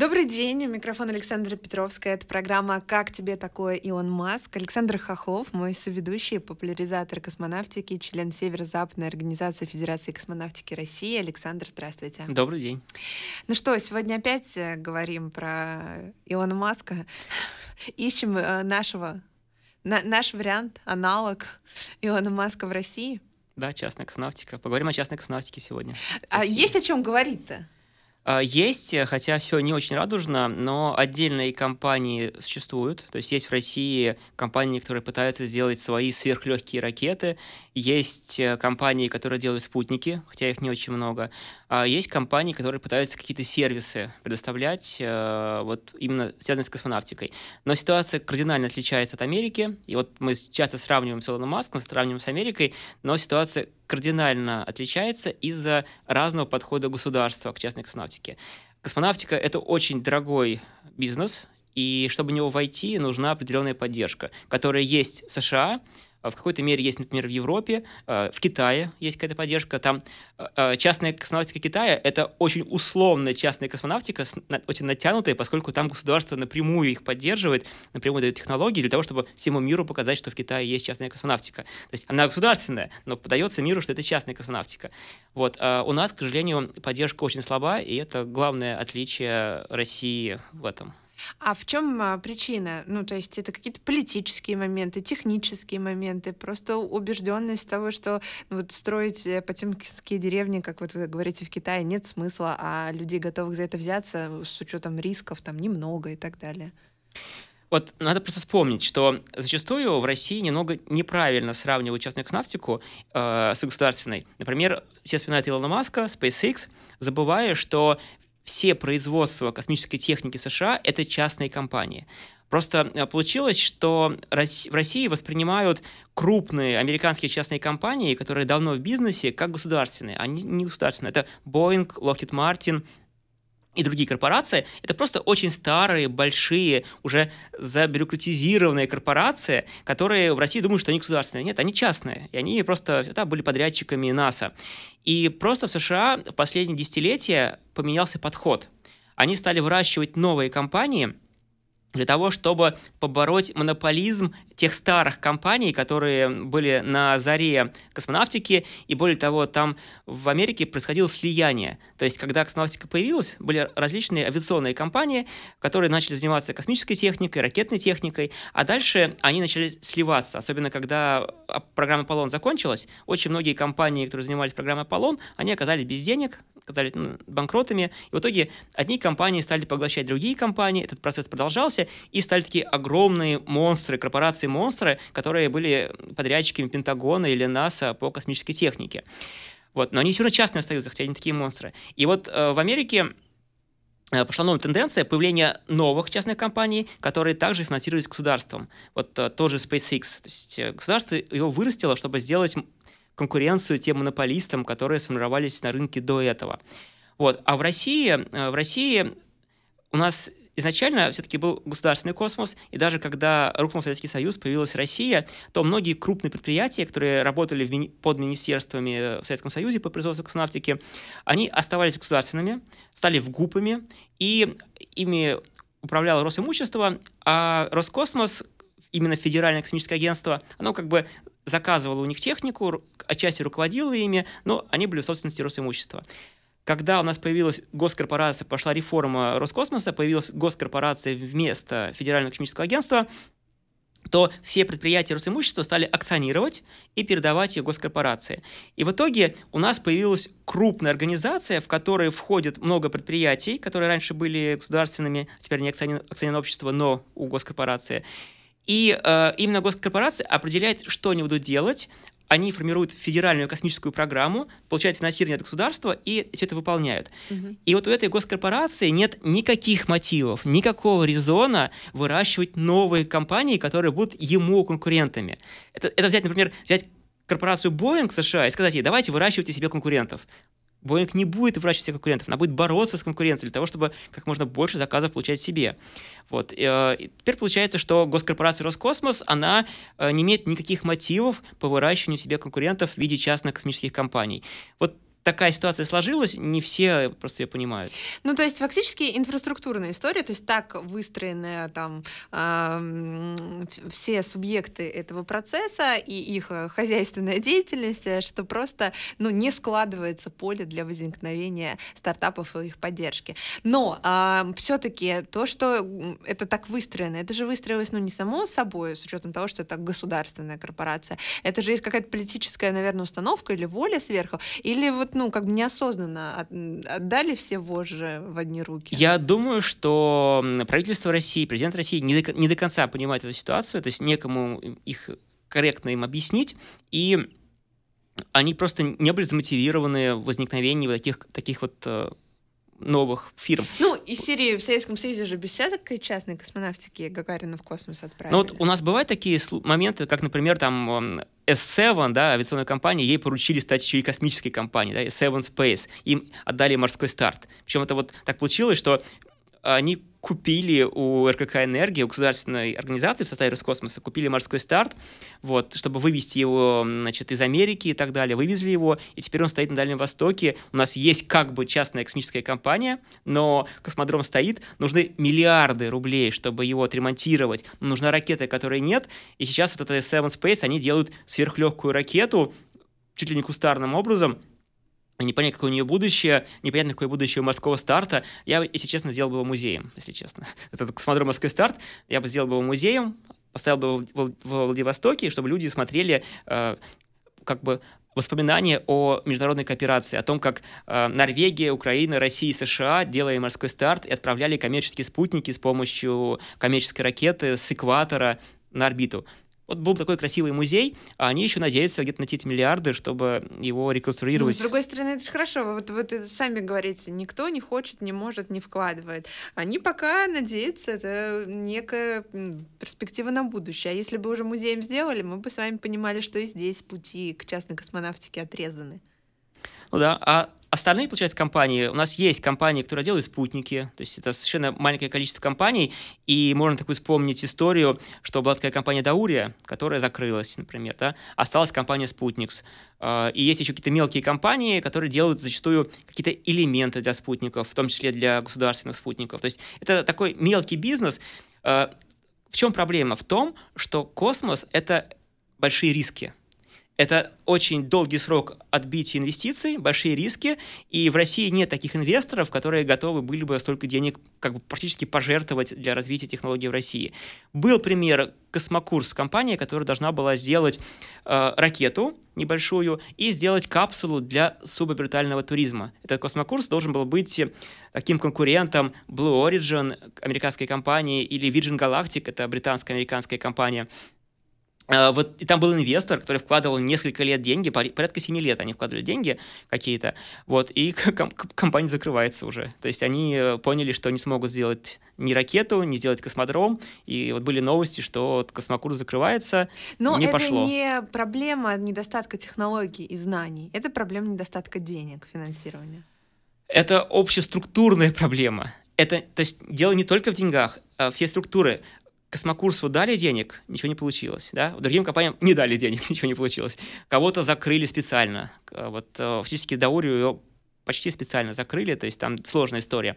Добрый день, у микрофона Александра Петровская. Это программа «Как тебе такое, Ион Маск?» Александр Хохов, мой соведущий, популяризатор космонавтики, член Северо-Западной организации Федерации космонавтики России. Александр, здравствуйте. Добрый день. Ну что, сегодня опять э, говорим про Иона Маска. Ищем э, нашего, наш вариант, аналог Иона Маска в России. Да, частная космонавтика. Поговорим о частной космонавтике сегодня. А есть о чем говорить-то? А, есть, э, хотя все не очень радужно, но отдельные компании существуют. То есть есть в России компании, которые пытаются сделать свои сверхлегкие ракеты. Есть э, компании, которые делают спутники, хотя их не очень много. А есть компании, которые пытаются какие-то сервисы предоставлять, э, вот именно связанные с космонавтикой. Но ситуация кардинально отличается от Америки. И вот мы часто сравниваем с Илоном Маском, сравниваем с Америкой, но ситуация кардинально отличается из-за разного подхода государства к частной космонавтике. Космонавтика — это очень дорогой бизнес, и чтобы в него войти, нужна определенная поддержка, которая есть в США, Э, в какой-то мере есть, например, в Европе, э, в Китае есть какая-то поддержка. Там э, частная космонавтика Китая — это очень условная частная космонавтика, очень натянутая, поскольку там государство напрямую их поддерживает, напрямую дает технологии для того, чтобы всему миру показать, что в Китае есть частная космонавтика. То есть она государственная, но подается миру, что это частная космонавтика. Вот. А у нас, к сожалению, поддержка очень слаба, и это главное отличие России в этом. А в чем а, причина? Ну, то есть это какие-то политические моменты, технические моменты, просто убежденность того, что ну, вот строить э, потемкинские деревни, как вот вы говорите, в Китае нет смысла, а людей, готовых за это взяться, с учетом рисков там немного и так далее. Вот надо просто вспомнить, что зачастую в России немного неправильно сравнивают частную экснавтику э, с государственной. Например, все вспоминают Илона Маска, SpaceX, забывая, что все производства космической техники США — это частные компании. Просто э, получилось, что в России воспринимают крупные американские частные компании, которые давно в бизнесе, как государственные. Они не государственные. Это Boeing, Lockheed Martin, и другие корпорации, это просто очень старые, большие, уже забюрократизированные корпорации, которые в России думают, что они государственные. Нет, они частные, и они просто всегда были подрядчиками НАСА. И просто в США в последние десятилетия поменялся подход. Они стали выращивать новые компании – для того, чтобы побороть монополизм тех старых компаний, которые были на заре космонавтики, и более того, там в Америке происходило слияние. То есть, когда космонавтика появилась, были различные авиационные компании, которые начали заниматься космической техникой, ракетной техникой, а дальше они начали сливаться, особенно когда а, программа «Аполлон» закончилась, очень многие компании, которые занимались программой «Аполлон», они оказались без денег, сказали банкротами. И в итоге одни компании стали поглощать другие компании, этот процесс продолжался, и стали такие огромные монстры, корпорации-монстры, которые были подрядчиками Пентагона или НАСА по космической технике. Вот, но они все равно частные остаются, хотя они такие монстры. И вот э, в Америке э, пошла новая тенденция появления новых частных компаний, которые также финансировались государством. Вот э, тоже SpaceX. То есть э, государство его вырастило, чтобы сделать конкуренцию тем монополистам, которые сформировались на рынке до этого. Вот. А в России, э, в России у нас изначально все-таки был государственный космос, и даже когда рухнул Советский Союз, появилась Россия, то многие крупные предприятия, которые работали в, мини под министерствами э, в Советском Союзе по производству космонавтики, они оставались государственными, стали вгупами, и ими управляло Росимущество, а Роскосмос именно Федеральное космическое агентство, оно как бы заказывала у них технику, отчасти руководила ими, но они были в собственности Росимущества. Когда у нас появилась госкорпорация, пошла реформа Роскосмоса, появилась госкорпорация вместо Федерального космического агентства, то все предприятия Росимущества стали акционировать и передавать ее госкорпорации. И в итоге у нас появилась крупная организация, в которой входит много предприятий, которые раньше были государственными, а теперь не акционерное общество, но у госкорпорации. И э, именно госкорпорации определяют, что они будут делать. Они формируют федеральную космическую программу, получают финансирование от государства и все это выполняют. Угу. И вот у этой госкорпорации нет никаких мотивов, никакого резона выращивать новые компании, которые будут ему конкурентами. Это, это взять, например, взять корпорацию Boeing США и сказать ей, давайте выращивайте себе конкурентов. Боинг не будет врачить всех конкурентов, она будет бороться с конкуренцией для того, чтобы как можно больше заказов получать себе. Вот. И э, теперь получается, что госкорпорация Роскосмос, она э, не имеет никаких мотивов по выращиванию себе конкурентов в виде частных космических компаний. Вот такая ситуация сложилась, не все э, просто ее понимают. Ну, то есть фактически инфраструктурная история, то есть так выстроены там э, все субъекты этого процесса и их э, хозяйственная деятельность, э, что просто ну, не складывается поле для возникновения стартапов и их поддержки. Но э, а, все-таки то, что это так выстроено, это же выстроилось ну, не само собой, с учетом того, что это государственная корпорация, это же есть какая-то политическая, наверное, установка или воля сверху, или вот вот, ну, как бы неосознанно отдали все вожжи в одни руки? Я думаю, что правительство России, президент России не до, не до конца понимает эту ситуацию, то есть некому их корректно им объяснить, и они просто не были замотивированы в возникновении вот таких, таких вот э, новых фирм. Ну, и серии в Советском Союзе же без всякой частной космонавтики Гагарина в космос отправили. Ну, вот у нас бывают такие моменты, как, например, там S7, да, авиационная компания, ей поручили стать еще и космической компанией, да, S7 Space. Им отдали морской старт. Причем это вот так получилось, что они купили у РКК «Энергия», у государственной организации в составе Роскосмоса, купили «Морской старт», вот, чтобы вывести его, значит, из Америки и так далее. Вывезли его, и теперь он стоит на Дальнем Востоке. У нас есть как бы частная космическая компания, но космодром стоит, нужны миллиарды рублей, чтобы его отремонтировать. Нужна ракета, которой нет, и сейчас вот эта Seven Space, они делают сверхлегкую ракету, чуть ли не кустарным образом – непонятно, какое у нее будущее, непонятно, какое будущее у морского старта. Я, если честно, сделал бы его музеем, если честно. Этот космодром «Морской старт», я бы сделал бы его музеем, поставил бы в Владивостоке, чтобы люди смотрели э, как бы воспоминания о международной кооперации, о том, как э, Норвегия, Украина, Россия и США делали морской старт и отправляли коммерческие спутники с помощью коммерческой ракеты с экватора на орбиту. Вот был такой красивый музей, а они еще надеются где-то найти миллиарды, чтобы его ну, реконструировать. Ну, с другой стороны, это же хорошо. Вот вы вот, сами говорите, никто не хочет, не может, не вкладывает. Они пока надеются, это некая перспектива на будущее. А если бы уже музеем сделали, мы бы с вами понимали, что и здесь пути к частной космонавтике отрезаны. Ну да, а остальные, получается, компании, у нас есть компании, которые делают спутники, то есть это совершенно маленькое количество компаний, и можно такую вспомнить историю, что была такая компания Даурия, которая закрылась, например, да, осталась компания Спутникс, а, и есть еще какие-то мелкие компании, которые делают зачастую какие-то элементы для спутников, в том числе для государственных спутников, то есть это такой мелкий бизнес, а, в чем проблема? В том, что космос — это большие риски. Это очень долгий срок отбить инвестиций, большие риски, и в России нет таких инвесторов, которые готовы были бы столько денег как бы практически пожертвовать для развития технологий в России. Был пример Космокурс, компания, которая должна была сделать э, ракету небольшую и сделать капсулу для суборбитального туризма. Этот космокурс должен был быть таким конкурентом Blue Origin, американской компании, или Virgin Galactic, это британско-американская компания. Э, вот, и там был инвестор, который вкладывал несколько лет деньги, порядка 7 лет они вкладывали деньги какие-то, вот, и компания закрывается уже. То есть они э, поняли, что не смогут сделать ни ракету, не сделать космодром, и вот были новости, что вот космокур закрывается, Но не это пошло. не проблема недостатка технологий и знаний, это проблема недостатка денег, финансирования. Это общеструктурная проблема. Это, то есть дело не только в деньгах, а все структуры. Космокурсу дали денег, ничего не получилось. Да? Другим компаниям не дали денег, ничего не получилось. Кого-то закрыли специально. Вот э, фактически Даурию ее почти специально закрыли, то есть там сложная история.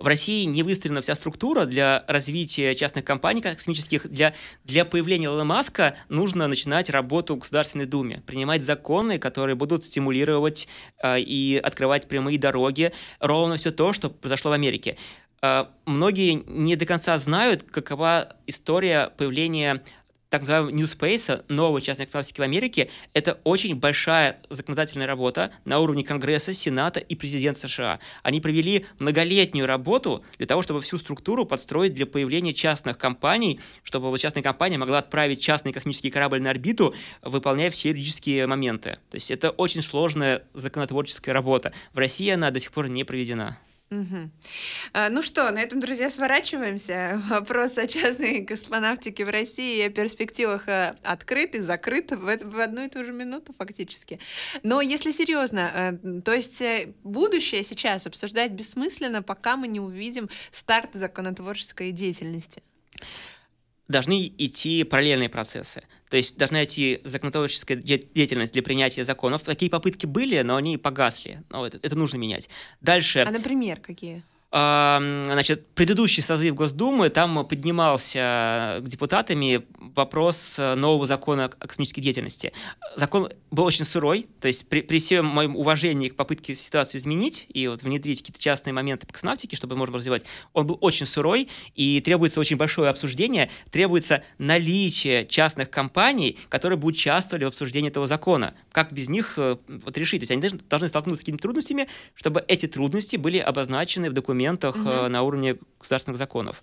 В России не выстроена вся структура для развития частных компаний космических. Для, для появления Илона Маска нужно начинать работу в Государственной Думе, принимать законы, которые будут стимулировать э, и открывать прямые дороги. Ровно все то, что произошло в Америке. Э, многие не до конца знают, какова история появления так называемого New Space, нового частной классики в Америке, это очень большая законодательная работа на уровне Конгресса, Сената и президента США. Они провели многолетнюю работу для того, чтобы всю структуру подстроить для появления частных компаний, чтобы вот частная компания могла отправить частный космический корабль на орбиту, выполняя все юридические моменты. То есть это очень сложная законотворческая работа. В России она до сих пор не проведена. Угу. ну что, на этом, друзья, сворачиваемся. Вопрос о частной космонавтике в России и о перспективах э, открыт и закрыт в, в одну и ту же минуту фактически. Но если серьезно, э, то есть э, будущее сейчас обсуждать бессмысленно, пока мы не увидим старт законотворческой деятельности должны идти параллельные процессы. То есть должна идти законотворческая деятельность для принятия законов. Такие попытки были, но они погасли. Но это, это нужно менять. Дальше... А, например, какие? значит, предыдущий созыв Госдумы, там поднимался э, к депутатами вопрос э, нового закона о космической деятельности. Закон был очень сырой, то есть при, при всем моем уважении к попытке ситуацию изменить и вот внедрить какие-то частные моменты по космонавтике, чтобы можно развивать, он был очень сырой, и требуется очень большое обсуждение, требуется наличие частных компаний, которые бы участвовали в обсуждении этого закона. Как без них э, вот, решить? То есть они должны, должны столкнуться с какими-то трудностями, чтобы эти трудности были обозначены в документе документах угу. на уровне государственных законов.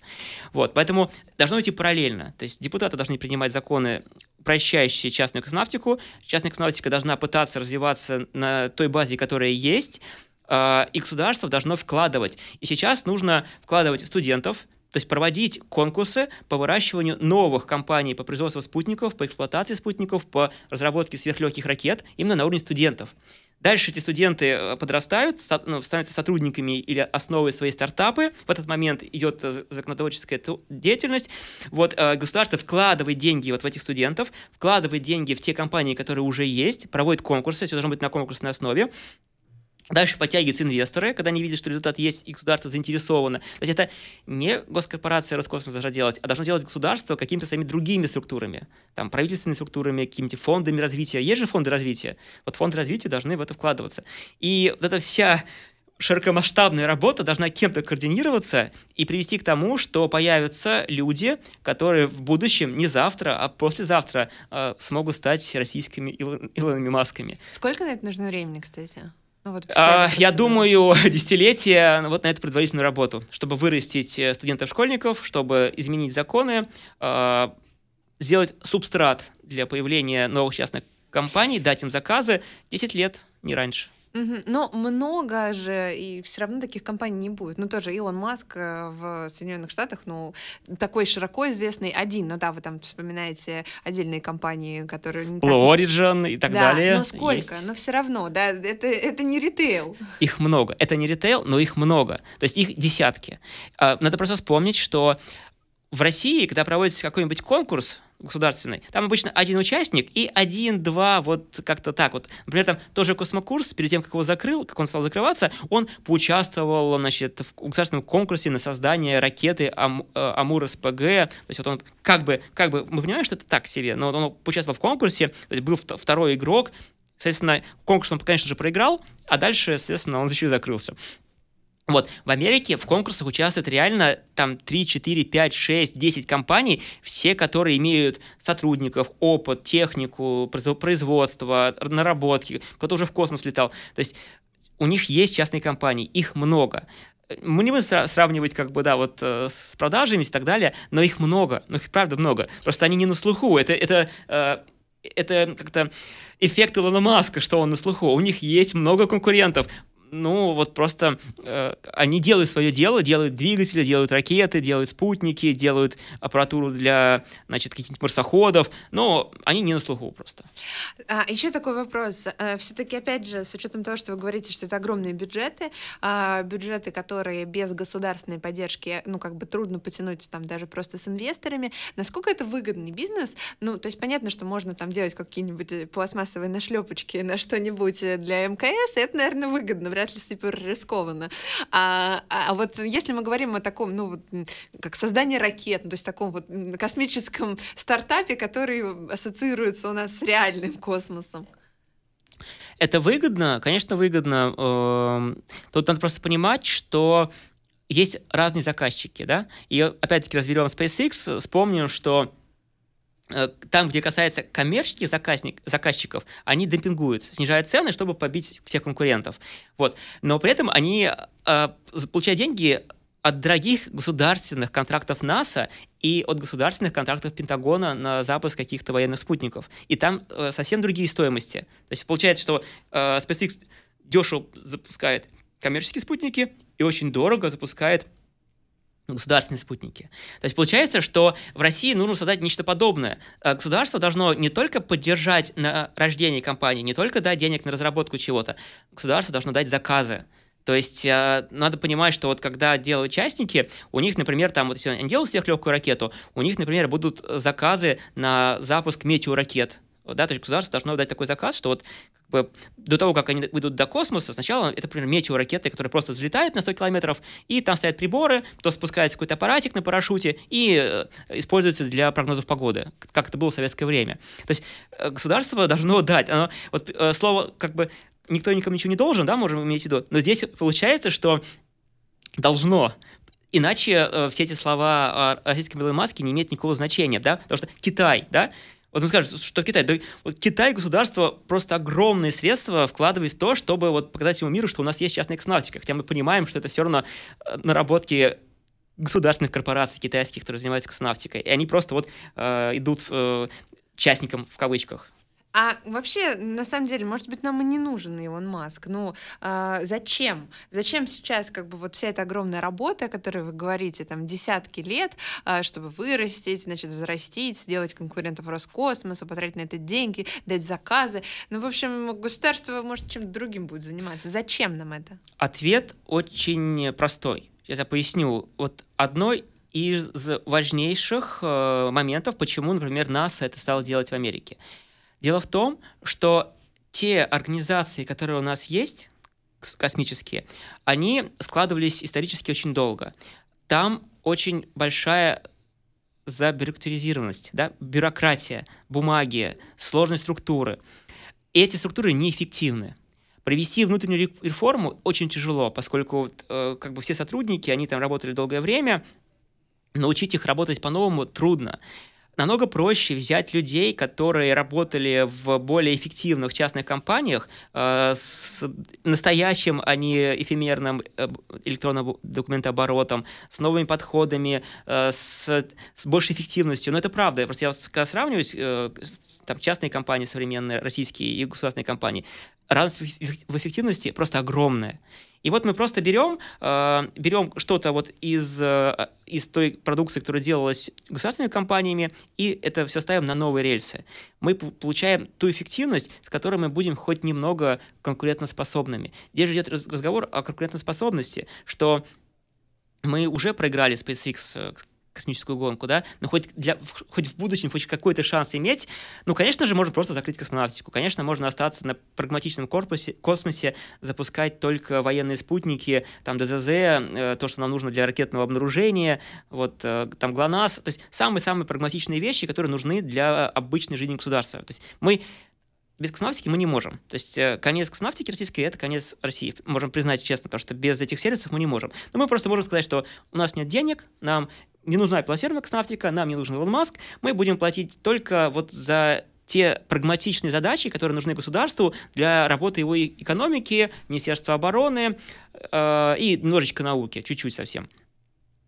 Вот, поэтому должно идти параллельно. То есть депутаты должны принимать законы, прощающие частную космонавтику. Частная космонавтика должна пытаться развиваться на той базе, которая есть, э, и государство должно вкладывать. И сейчас нужно вкладывать в студентов, то есть проводить конкурсы по выращиванию новых компаний по производству спутников, по эксплуатации спутников, по разработке сверхлегких ракет именно на уровне студентов. Дальше эти студенты э, подрастают, ну, становятся сотрудниками или основой своей стартапы. В этот момент идет э, законодательская деятельность. Вот э, государство вкладывает деньги вот в этих студентов, вкладывает деньги в те компании, которые уже есть, проводит конкурсы, все должно быть на конкурсной основе. Дальше подтягиваются инвесторы, когда они видят, что результат есть, и государство заинтересовано. То есть это не госкорпорация Роскосмос должна делать, а должно делать государство какими-то своими другими структурами, там, правительственными структурами, какими-то фондами развития. Есть же фонды развития. Вот фонды развития должны в это вкладываться. И вот эта вся широкомасштабная работа должна кем-то координироваться и привести к тому, что появятся люди, которые в будущем, не завтра, а послезавтра э, смогут стать российскими Илон, Илонами Масками. Сколько на это нужно времени, кстати? Ну вот, а, я думаю, десятилетия ну, вот на эту предварительную работу, чтобы вырастить э, студентов-школьников, чтобы изменить законы, а, сделать субстрат для появления новых частных компаний, дать им заказы 10 лет, не раньше. Угу. Но много же, и все равно таких компаний не будет. Ну, тоже Илон Маск э, в Соединенных Штатах, ну, такой широко известный один. Ну да, вы там вспоминаете отдельные компании, которые... Blue Origin и так да, далее. но сколько? Есть. Но все равно, да, это, это не ритейл. Их много. Это не ритейл, но их много. То есть их десятки. А, надо просто вспомнить, что в России, когда проводится какой-нибудь конкурс, государственной, там обычно один участник и один-два вот как-то так вот. Например, там тоже космокурс, перед тем, как его закрыл, как он стал закрываться, он поучаствовал, значит, в государственном конкурсе на создание ракеты Ам, э, Амур-СПГ. То есть вот он как бы, как бы, мы понимаем, что это так себе, но он поучаствовал в конкурсе, то есть был второй игрок, Соответственно, конкурс он, конечно же, проиграл, а дальше, соответственно, он еще и закрылся. Вот, в Америке в конкурсах участвуют реально там 3, 4, 5, 6, 10 компаний, все, которые имеют сотрудников, опыт, технику, производство, наработки, кто-то уже в космос летал. То есть у них есть частные компании, их много. Мы не будем сравнивать, как бы, да, вот э, с продажами и так далее, но их много, ну их правда много. Просто они не на слуху. Это, это э, это как-то эффект Илона Маска, что он на слуху. У них есть много конкурентов ну, вот просто э, они делают свое дело, делают двигатели, делают ракеты, делают спутники, делают аппаратуру для, значит, каких-нибудь марсоходов, но они не на слуху просто. А, еще такой вопрос. Э, Все-таки, опять же, с учетом того, что вы говорите, что это огромные бюджеты, а, бюджеты, которые без государственной поддержки, ну, как бы трудно потянуть там даже просто с инвесторами, насколько это выгодный бизнес? Ну, то есть понятно, что можно там делать какие-нибудь э, пластмассовые нашлепочки на что-нибудь э, для МКС, это, наверное, выгодно, вряд вряд ли супер рискованно. А, а, а вот если мы говорим о таком, ну, вот, как создании ракет, ну, то есть таком вот космическом стартапе, который ассоциируется у нас с реальным космосом. Это выгодно? Конечно, выгодно. Эм, тут надо просто понимать, что есть разные заказчики, да? И опять-таки разберем SpaceX, вспомним, что Э, там, где касается коммерческих заказник, заказчиков, они демпингуют, снижают цены, чтобы побить всех конкурентов. Вот. Но при этом они э, получают деньги от дорогих государственных контрактов НАСА и от государственных контрактов Пентагона на запуск каких-то военных спутников. И там э, совсем другие стоимости. То есть получается, что э, SpaceX дешево запускает коммерческие спутники и очень дорого запускает ну, государственные спутники. То есть получается, что в России нужно создать нечто подобное. А государство должно не только поддержать на рождение компании, не только дать денег на разработку чего-то, государство должно дать заказы. То есть э, надо понимать, что вот когда делают частники, у них, например, там вот если они делают сверхлегкую ракету, у них, например, будут заказы на запуск метеоракет. ракет да, то есть государство должно дать такой заказ, что вот как бы, до того, как они выйдут до космоса, сначала это, например, мечево ракеты, которые просто взлетают на 100 километров, и там стоят приборы, кто спускается какой-то аппаратик на парашюте и э, используется для прогнозов погоды, как это было в советское время. То есть э, государство должно дать, оно, вот э, слово как бы никто никому ничего не должен, да, можем иметь в виду, но здесь получается, что должно, Иначе э, все эти слова о российском Белой маске не имеют никакого значения, да, потому что Китай, да, вот он скажет, что Китай, да, вот Китай государство просто огромные средства вкладывает в то, чтобы вот показать всему миру, что у нас есть частная космонавтика. хотя мы понимаем, что это все равно э, наработки государственных корпораций китайских, которые занимаются космонавтикой, и они просто вот э, идут э, частникам в кавычках. А вообще, на самом деле, может быть, нам и не нужен Илон Маск. Ну, э, зачем? Зачем сейчас как бы вот вся эта огромная работа, о которой вы говорите, там, десятки лет, э, чтобы вырастить, значит, взрастить, сделать конкурентов Роскосмосу, потратить на это деньги, дать заказы. Ну, в общем, государство, может, чем-то другим будет заниматься. Зачем нам это? Ответ очень простой. Сейчас я поясню. Вот одной из важнейших э, моментов, почему, например, НАСА это стало делать в Америке – Дело в том, что те организации, которые у нас есть, космические, они складывались исторически очень долго. Там очень большая забюрократизированность, да, бюрократия, бумаги, сложные структуры. И Эти структуры неэффективны. Провести внутреннюю реформу очень тяжело, поскольку э, как бы все сотрудники, они там работали долгое время, научить их работать по-новому трудно намного проще взять людей, которые работали в более эффективных частных компаниях э, с настоящим, а не эфемерным э, электронным документооборотом, с новыми подходами, э, с, с большей эффективностью. Но это правда. Просто я когда сравниваюсь, там частные компании современные, российские и государственные компании, разница в эффективности просто огромная. И вот мы просто берем, э, берем что-то вот из, э, из той продукции, которая делалась государственными компаниями, и это все ставим на новые рельсы. Мы получаем ту эффективность, с которой мы будем хоть немного конкурентоспособными. Здесь же идет разговор о конкурентоспособности, что мы уже проиграли SpaceX космическую гонку, да, но хоть, для, хоть в будущем, хоть какой-то шанс иметь, ну, конечно же, можно просто закрыть космонавтику, конечно, можно остаться на прагматичном корпусе, космосе, запускать только военные спутники, там, ДЗЗ, э, то, что нам нужно для ракетного обнаружения, вот, э, там, ГЛОНАСС, то есть самые-самые прагматичные вещи, которые нужны для обычной жизни государства. То есть мы без космонавтики мы не можем. То есть э, конец космонавтики российской — это конец России. Можем признать честно, потому что без этих сервисов мы не можем. Но мы просто можем сказать, что у нас нет денег, нам не нужна платформа Кснавтика, нам не нужен Илон Маск, мы будем платить только вот за те прагматичные задачи, которые нужны государству для работы его экономики, Министерства обороны э, и немножечко науки, чуть-чуть совсем.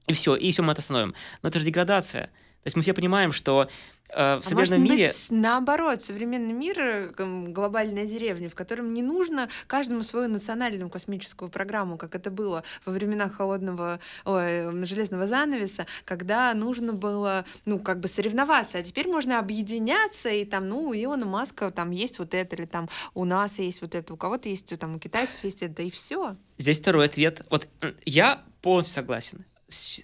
И все, и все мы это остановим. Но это же деградация. То есть мы все понимаем, что э, в а современном может мире... наоборот, современный мир э, — гм, глобальная деревня, в котором не нужно каждому свою национальную космическую программу, как это было во времена холодного ой, железного занавеса, когда нужно было, ну, как бы соревноваться. А теперь можно объединяться, и там, ну, у Илона Маска там есть вот это, или там у нас есть вот это, у кого-то есть, там, у китайцев есть это, и все. Здесь второй ответ. Вот я полностью согласен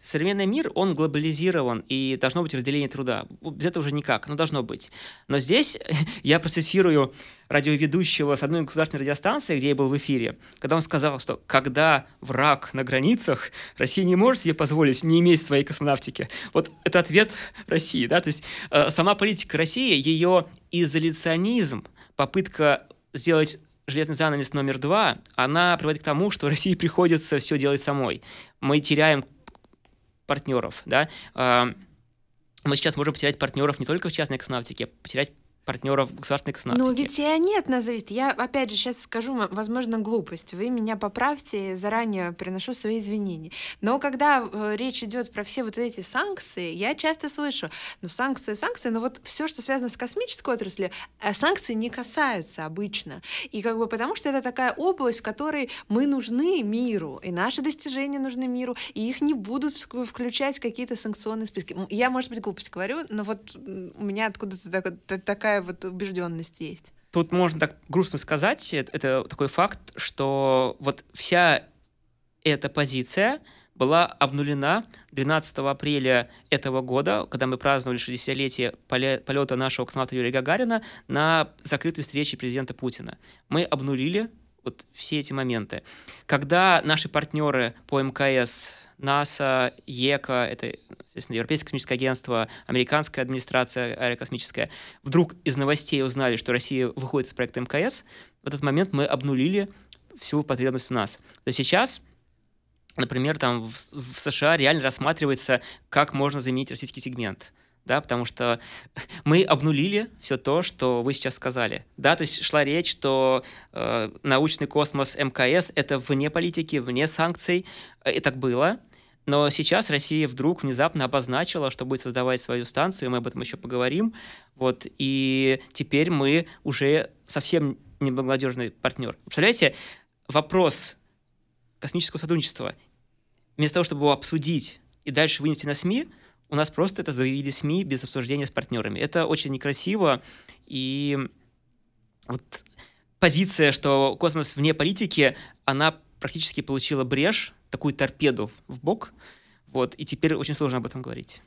современный мир, он глобализирован, и должно быть разделение труда. Без этого уже никак, но должно быть. Но здесь я процессирую радиоведущего с одной государственной радиостанции, где я был в эфире, когда он сказал, что когда враг на границах, Россия не может себе позволить не иметь своей космонавтики. Вот это ответ России, да, то есть э, сама политика России, ее изоляционизм, попытка сделать железный занавес номер два, она приводит к тому, что России приходится все делать самой. Мы теряем партнеров, да, эм, мы сейчас можем потерять партнеров не только в частной космонавтике, потерять партнеров государственной канадских. Ну, ведь я нет на зависть. Я, опять же, сейчас скажу, возможно, глупость. Вы меня поправьте, заранее приношу свои извинения. Но когда э, речь идет про все вот эти санкции, я часто слышу, ну, санкции, санкции, но вот все, что связано с космической отраслью, э, санкции не касаются обычно. И как бы потому, что это такая область, в которой мы нужны миру, и наши достижения нужны миру, и их не будут включать в какие-то санкционные списки. Я, может быть, глупость говорю, но вот у меня откуда-то такая такая вот убежденность есть. Тут можно так грустно сказать, э, это такой факт, что вот вся эта позиция была обнулена 12 апреля этого года, когда мы праздновали 60-летие полета нашего космонавта Юрия Гагарина на закрытой встрече президента Путина. Мы обнулили вот все эти моменты. Когда наши партнеры по МКС НАСА, ЕКО, это, естественно, Европейское космическое агентство, американская администрация аэрокосмическая, вдруг из новостей узнали, что Россия выходит из проекта МКС, в этот момент мы обнулили всю потребность в нас. То есть сейчас например, там в, в США реально рассматривается, как можно заменить российский сегмент. Да, потому что мы обнулили все то, что вы сейчас сказали. Да, то есть шла речь, что э, научный космос МКС это вне политики, вне санкций. Э, и так было. Но сейчас Россия вдруг внезапно обозначила, что будет создавать свою станцию, мы об этом еще поговорим. Вот, и теперь мы уже совсем не партнер. Представляете, вопрос космического сотрудничества, вместо того, чтобы его обсудить и дальше вынести на СМИ, у нас просто это заявили СМИ без обсуждения с партнерами. Это очень некрасиво, и вот позиция, что космос вне политики, она практически получила брешь, такую торпеду в бок, вот, и теперь очень сложно об этом говорить.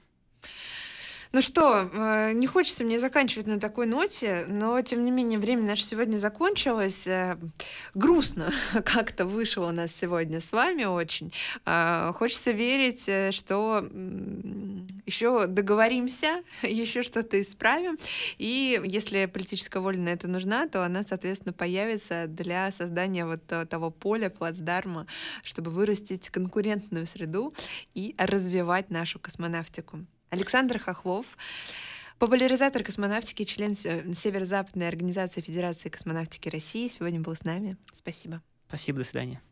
Ну что, э, не хочется мне заканчивать на такой ноте, но тем не менее время наше сегодня закончилось. Э, грустно как-то вышло у нас сегодня с вами очень. Э, хочется верить, что еще договоримся, еще что-то исправим. И если политическая воля на это нужна, то она, соответственно, появится для создания вот того поля, плацдарма, чтобы вырастить конкурентную среду и развивать нашу космонавтику. Александр Хохлов, популяризатор космонавтики, член Северо-Западной организации Федерации космонавтики России, сегодня был с нами. Спасибо. Спасибо, до свидания.